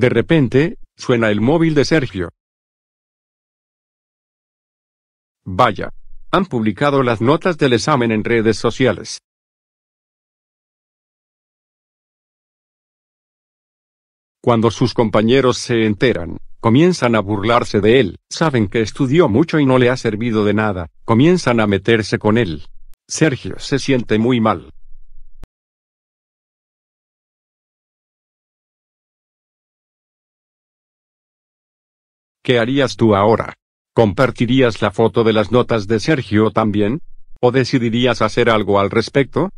De repente, suena el móvil de Sergio. Vaya. Han publicado las notas del examen en redes sociales. Cuando sus compañeros se enteran, comienzan a burlarse de él, saben que estudió mucho y no le ha servido de nada, comienzan a meterse con él. Sergio se siente muy mal. ¿Qué harías tú ahora? ¿Compartirías la foto de las notas de Sergio también? ¿O decidirías hacer algo al respecto?